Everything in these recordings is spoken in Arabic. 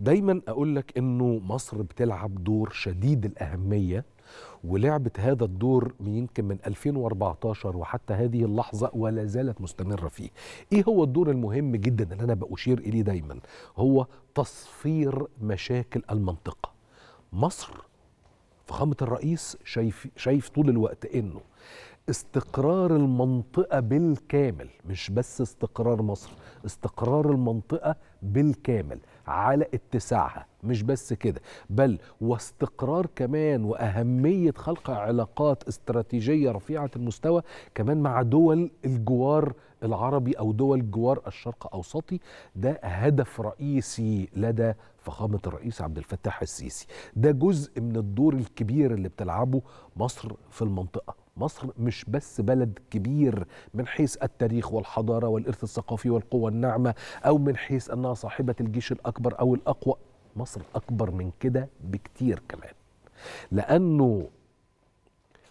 دايما اقول لك انه مصر بتلعب دور شديد الاهميه ولعبت هذا الدور يمكن من 2014 وحتى هذه اللحظة ولا زالت مستمرة فيه إيه هو الدور المهم جدا اللي أنا بأشير إليه دايما هو تصفير مشاكل المنطقة مصر فخامة الرئيس شايف, شايف طول الوقت إنه استقرار المنطقة بالكامل مش بس استقرار مصر استقرار المنطقة بالكامل على اتساعها مش بس كده بل واستقرار كمان وأهمية خلق علاقات استراتيجية رفيعة المستوى كمان مع دول الجوار العربي أو دول جوار الشرق أوسطي ده هدف رئيسي لدى فخامة الرئيس عبد الفتاح السيسي ده جزء من الدور الكبير اللي بتلعبه مصر في المنطقة مصر مش بس بلد كبير من حيث التاريخ والحضارة والإرث الثقافي والقوة الناعمة أو من حيث أنها صاحبة الجيش الأكبر أو الأقوى مصر أكبر من كده بكتير كمان لأنه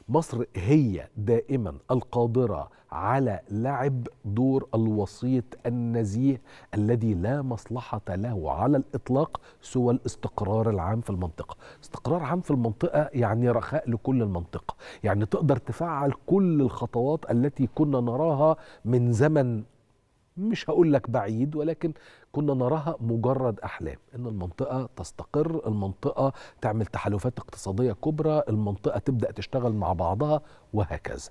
مصر هي دائما القادرة على لعب دور الوسيط النزيه الذي لا مصلحة له على الإطلاق سوى الاستقرار العام في المنطقة استقرار عام في المنطقة يعني رخاء لكل المنطقة يعني تقدر تفعل كل الخطوات التي كنا نراها من زمن مش هقول لك بعيد ولكن كنا نراها مجرد احلام ان المنطقه تستقر المنطقه تعمل تحالفات اقتصاديه كبرى المنطقه تبدا تشتغل مع بعضها وهكذا